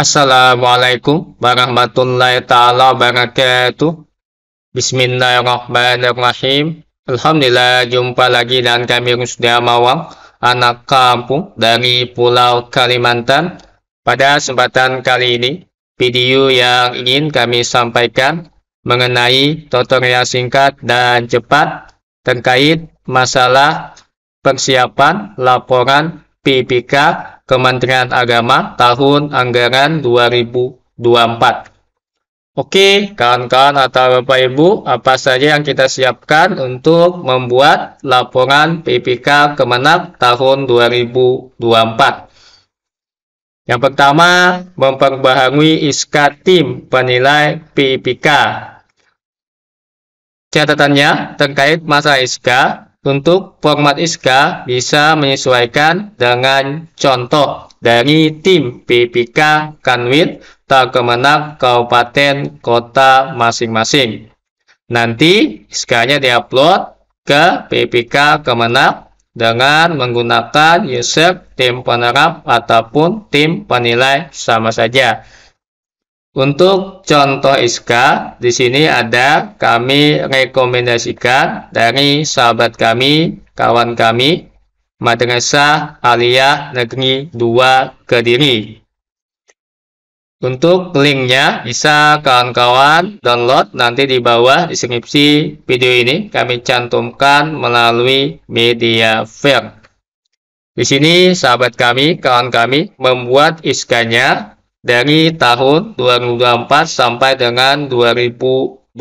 Assalamualaikum warahmatullahi taala wabarakatuh. Bismillahirrahmanirrahim. Alhamdulillah jumpa lagi dengan kami Rusda Mawang, anak kampung dari Pulau Kalimantan. Pada kesempatan kali ini, video yang ingin kami sampaikan mengenai tutorial singkat dan cepat terkait masalah persiapan laporan PPK Kementerian Agama tahun anggaran 2024. Oke, kawan-kawan atau Bapak Ibu, apa saja yang kita siapkan untuk membuat laporan PPK Kemenak tahun 2024? Yang pertama, memperbaharui ISKA tim penilai PPK. Catatannya terkait masa ISKA, untuk format ISKA bisa menyesuaikan dengan contoh dari tim PPK Kanwil atau Kemenang Kabupaten Kota masing-masing. Nanti ISKA-nya diupload ke PPK Kemenang dengan menggunakan user tim penerap ataupun tim penilai sama saja. Untuk contoh ISKA, di sini ada kami rekomendasikan dari sahabat kami, kawan kami, Madrasah Aliyah Negeri 2 Kediri. Untuk linknya bisa kawan-kawan download nanti di bawah deskripsi video ini kami cantumkan melalui media fair. Di sini sahabat kami, kawan kami membuat iskanya dari tahun 2024 sampai dengan 2027.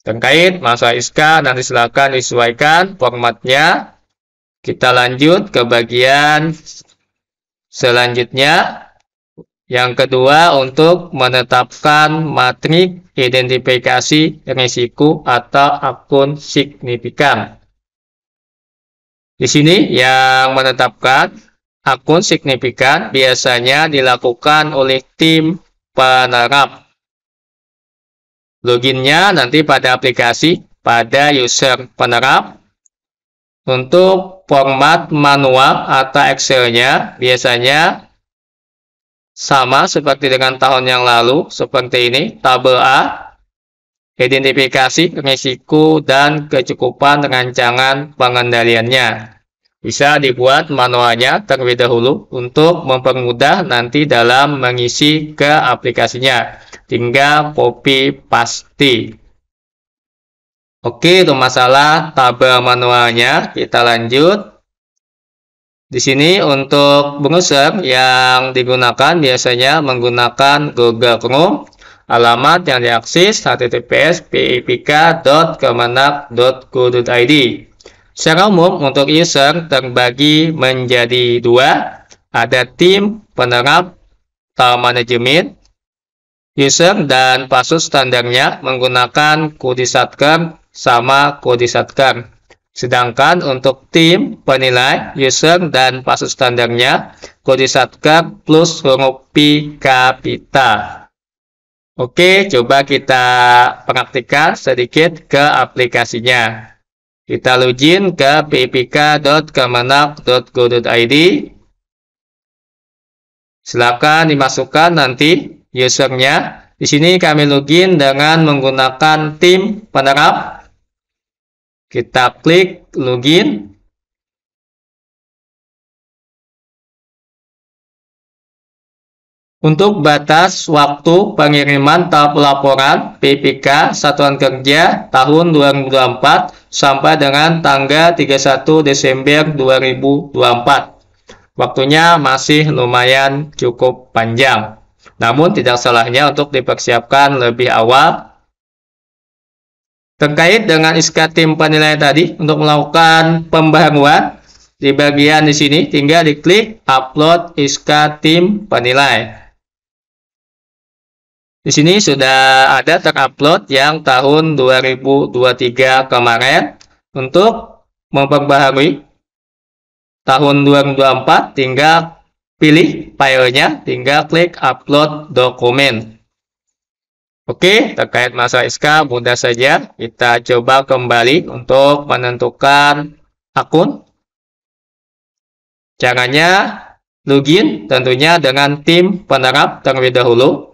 Terkait masa ISKA, nanti silakan disesuaikan formatnya. Kita lanjut ke bagian selanjutnya. Yang kedua, untuk menetapkan matrik identifikasi risiko atau akun signifikan. Di sini yang menetapkan akun signifikan biasanya dilakukan oleh tim penerap. Loginnya nanti pada aplikasi pada user penerap. Untuk format manual atau Excel-nya biasanya sama seperti dengan tahun yang lalu, seperti ini, tabel A, identifikasi risiko dan kecukupan rancangan pengendaliannya bisa dibuat manualnya terlebih dahulu untuk mempermudah nanti dalam mengisi ke aplikasinya tinggal copy paste. oke itu masalah tabel manualnya kita lanjut di sini untuk browser yang digunakan biasanya menggunakan Google Chrome alamat yang diakses https pipk.kemenak.go.id Secara umum untuk user terbagi menjadi dua, ada tim penerap atau manajemen, user dan password standarnya menggunakan kode satker sama kode satker. Sedangkan untuk tim penilai user dan password standarnya kode satker plus huruf P kapital. Oke, coba kita praktikkan sedikit ke aplikasinya. Kita login ke ppk.kemenak.go.id. Silakan dimasukkan nanti usernya. Di sini kami login dengan menggunakan tim penerap. Kita klik login. Untuk batas waktu pengiriman tahap laporan PPK Satuan Kerja tahun 2024 sampai dengan tanggal 31 Desember 2024. Waktunya masih lumayan cukup panjang. Namun tidak salahnya untuk dipersiapkan lebih awal. Terkait dengan SK tim penilaian tadi untuk melakukan pembaharuan di bagian di sini tinggal diklik upload SK tim di sini sudah ada terupload yang tahun 2023 kemarin. Untuk memperbaharui tahun 2024 tinggal pilih filenya, tinggal klik upload dokumen. Oke, terkait masa SK mudah saja. Kita coba kembali untuk menentukan akun. Caranya login tentunya dengan tim penerap terlebih dahulu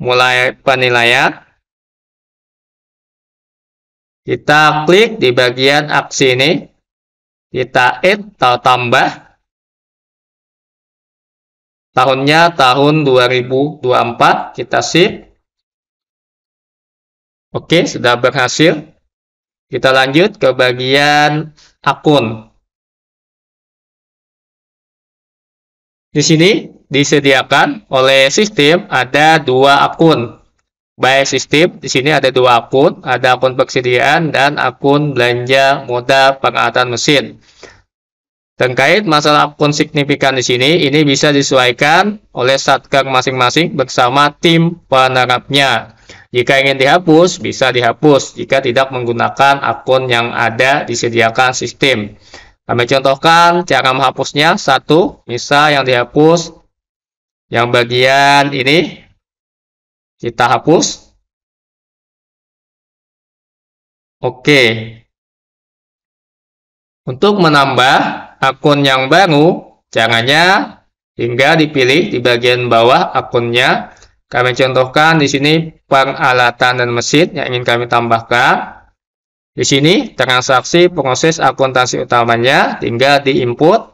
mulai penilaian. Kita klik di bagian aksi ini. Kita add atau tambah. Tahunnya tahun 2024. Kita save Oke, sudah berhasil. Kita lanjut ke bagian akun. Di sini disediakan oleh sistem ada dua akun. By sistem, di sini ada dua akun, ada akun persediaan dan akun belanja modal pengatan mesin. Terkait masalah akun signifikan di sini, ini bisa disesuaikan oleh satker masing-masing bersama tim penerapnya. Jika ingin dihapus, bisa dihapus jika tidak menggunakan akun yang ada disediakan sistem. Kami contohkan cara menghapusnya. Satu, misal yang dihapus yang bagian ini kita hapus. Oke. Untuk menambah akun yang baru, caranya hingga dipilih di bagian bawah akunnya. Kami contohkan di sini peralatan dan mesin yang ingin kami tambahkan. Di sini transaksi proses akuntansi utamanya tinggal di input.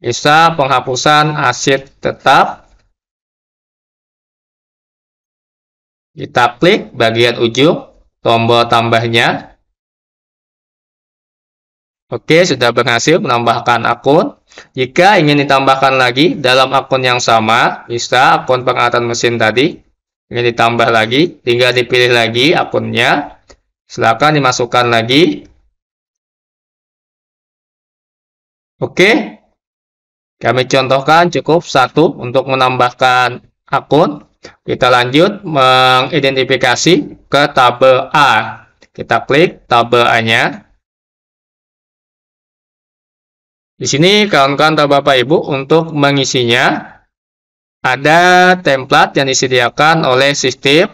Bisa penghapusan aset tetap Kita klik bagian ujung tombol tambahnya. Oke, sudah berhasil menambahkan akun. Jika ingin ditambahkan lagi dalam akun yang sama, bisa akun pengatan mesin tadi. Ingin ditambah lagi, tinggal dipilih lagi akunnya. Silakan dimasukkan lagi. Oke, kami contohkan cukup satu untuk menambahkan akun. Kita lanjut mengidentifikasi ke tabel A. Kita klik tabel A-nya. Di sini kawan-kawan atau Bapak Ibu untuk mengisinya ada template yang disediakan oleh sistem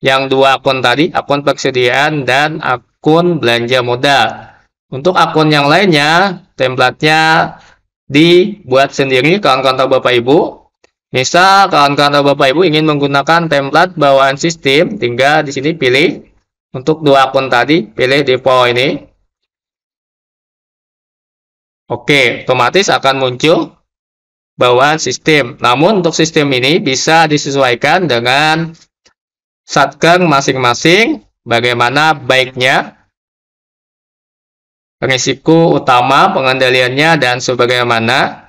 yang dua akun tadi, akun persediaan dan akun belanja modal. Untuk akun yang lainnya, templatenya dibuat sendiri kawan-kawan atau Bapak Ibu Misal kawan-kawan atau Bapak Ibu ingin menggunakan template bawaan sistem, tinggal di sini pilih untuk dua akun tadi, pilih default ini. Oke, otomatis akan muncul bawaan sistem. Namun untuk sistem ini bisa disesuaikan dengan satker masing-masing bagaimana baiknya risiko utama pengendaliannya dan sebagaimana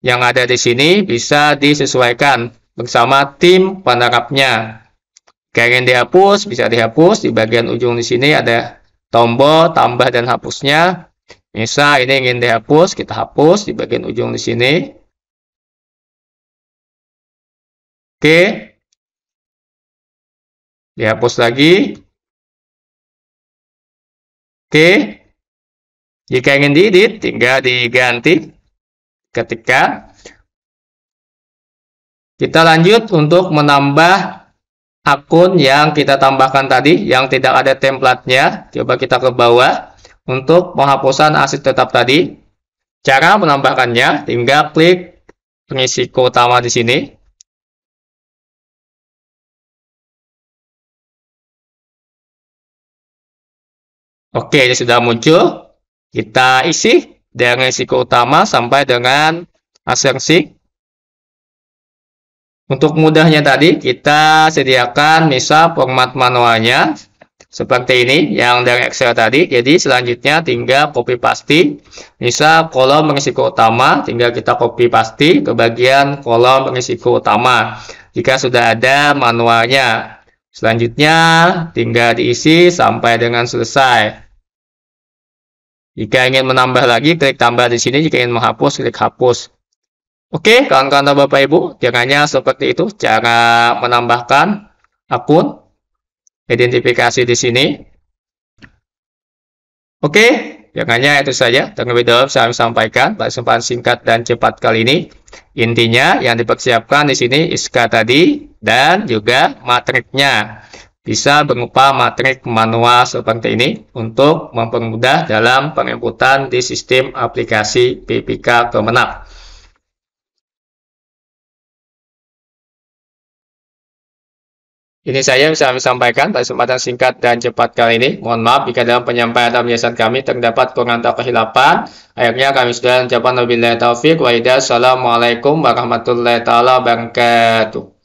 yang ada di sini bisa disesuaikan bersama tim penerapnya. Kalian dihapus, bisa dihapus. Di bagian ujung di sini ada tombol tambah dan hapusnya. Misal ini ingin dihapus, kita hapus di bagian ujung di sini. Oke. Dihapus lagi. Oke. Jika ingin diedit, tinggal diganti ketika kita lanjut untuk menambah akun yang kita tambahkan tadi yang tidak ada templatenya. Coba kita ke bawah untuk penghapusan aset tetap tadi. Cara menambahkannya tinggal klik pengisi utama di sini. Oke, ini sudah muncul. Kita isi dari risiko utama sampai dengan asensi. Untuk mudahnya tadi, kita sediakan misal format manualnya seperti ini yang dari Excel tadi. Jadi selanjutnya tinggal copy paste. Misal kolom risiko utama, tinggal kita copy paste ke bagian kolom risiko utama. Jika sudah ada manualnya. Selanjutnya tinggal diisi sampai dengan selesai. Jika ingin menambah lagi, klik tambah di sini. Jika ingin menghapus, klik hapus. Oke, kawan-kawan dan Bapak Ibu, caranya seperti itu. Cara menambahkan akun, identifikasi di sini. Oke, caranya itu saja. Terlebih dahulu saya sampaikan persembahan singkat dan cepat kali ini. Intinya yang dipersiapkan di sini ISKA tadi dan juga matriknya bisa berupa matrik manual seperti ini untuk mempermudah dalam penginputan di sistem aplikasi PPK Kemenak. Ini saya bisa sampaikan pada kesempatan singkat dan cepat kali ini. Mohon maaf jika dalam penyampaian atau penjelasan kami terdapat kurang atau kehilapan. Akhirnya kami sudah mencapai lebih taufik. wa Assalamualaikum warahmatullahi wabarakatuh.